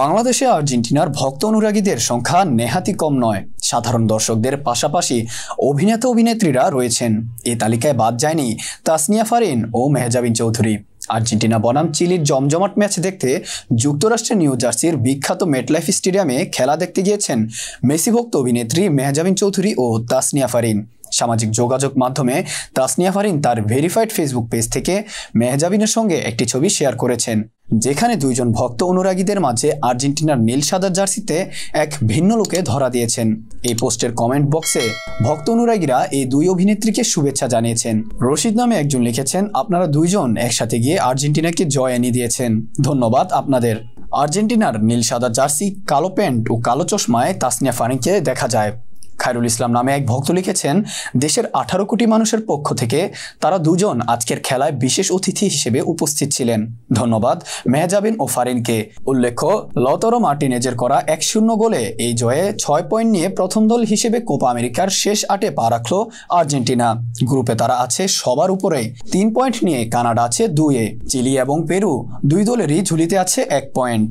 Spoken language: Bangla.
বাংলাদেশে আর্জেন্টিনার ভক্ত অনুরাগীদের সংখ্যা নেহাতি কম নয় সাধারণ দর্শকদের পাশাপাশি অভিনেতা অভিনেত্রীরা রয়েছেন এ তালিকায় বাদ যায়নি তাসনিয়া ফারিন ও মেহজাবিন চৌধুরী আর্জেন্টিনা বনাম চিলির জমজমাট ম্যাচ দেখতে যুক্তরাষ্ট্রের নিউ জার্সির বিখ্যাত মেটলাইফ স্টেডিয়ামে খেলা দেখতে গিয়েছেন মেসিভক্ত অভিনেত্রী মেহজাবিন চৌধুরী ও তাসনিয়া ফারিন সামাজিক যোগাযোগ মাধ্যমে তাসনিয়া ফারিন তার ভেরিফাইড ফেসবুক পেজ থেকে মেহজাবিনের সঙ্গে একটি ছবি শেয়ার করেছেন যেখানে দুইজন ভক্ত অনুরাগীদের মাঝে আর্জেন্টিনার নীল সাদা জার্সিতে এক ভিন্ন লোকে ধরা দিয়েছেন এই পোস্টের কমেন্ট বক্সে ভক্ত অনুরাগীরা এই দুই অভিনেত্রীকে শুভেচ্ছা জানিয়েছেন রশিদ নামে একজন লিখেছেন আপনারা দুইজন একসাথে গিয়ে আর্জেন্টিনাকে জয় এনে দিয়েছেন ধন্যবাদ আপনাদের আর্জেন্টিনার নীল সাদা জার্সি কালো প্যান্ট ও কালো চশমায় তাসনিয়া ফারিনকে দেখা যায় খায়রুল ইসলাম নামে এক ভক্ত লিখেছেন দেশের আঠারো কোটি মানুষের পক্ষ থেকে তারা দুজন আজকের খেলায় বিশেষ অতিথি হিসেবে উপস্থিত ছিলেন ধন্যবাদ মেহজাবিন ও ফারিনকে উল্লেখ্য লতরো মার্টিনেজের করা এক শূন্য গোলে এই জয়ে ছয় পয়েন্ট নিয়ে প্রথম দল হিসেবে কোপা আমেরিকার শেষ আটে পা রাখল আর্জেন্টিনা গ্রুপে তারা আছে সবার উপরে তিন পয়েন্ট নিয়ে কানাডা আছে দুয়ে চিলি এবং পেরু দুই দলেরই ঝুলিতে আছে এক পয়েন্ট